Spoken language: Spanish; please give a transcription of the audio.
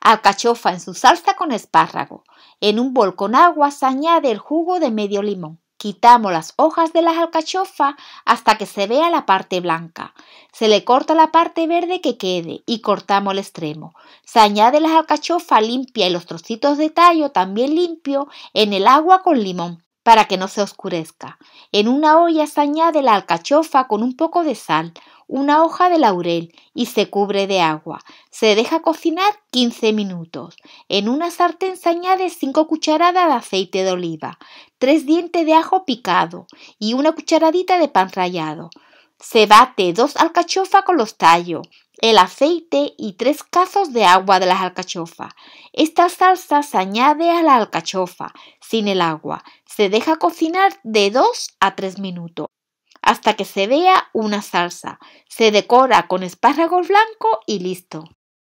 alcachofa en su salsa con espárrago. En un bol con agua se añade el jugo de medio limón. Quitamos las hojas de las alcachofa hasta que se vea la parte blanca. Se le corta la parte verde que quede y cortamos el extremo. Se añade las alcachofa limpia y los trocitos de tallo también limpio en el agua con limón para que no se oscurezca. En una olla se añade la alcachofa con un poco de sal, una hoja de laurel y se cubre de agua. Se deja cocinar 15 minutos. En una sartén se añade 5 cucharadas de aceite de oliva, tres dientes de ajo picado y una cucharadita de pan rallado. Se bate dos alcachofas con los tallos el aceite y tres cazos de agua de las alcachofa. Esta salsa se añade a la alcachofa sin el agua. Se deja cocinar de 2 a 3 minutos hasta que se vea una salsa. Se decora con espárragos blancos y listo.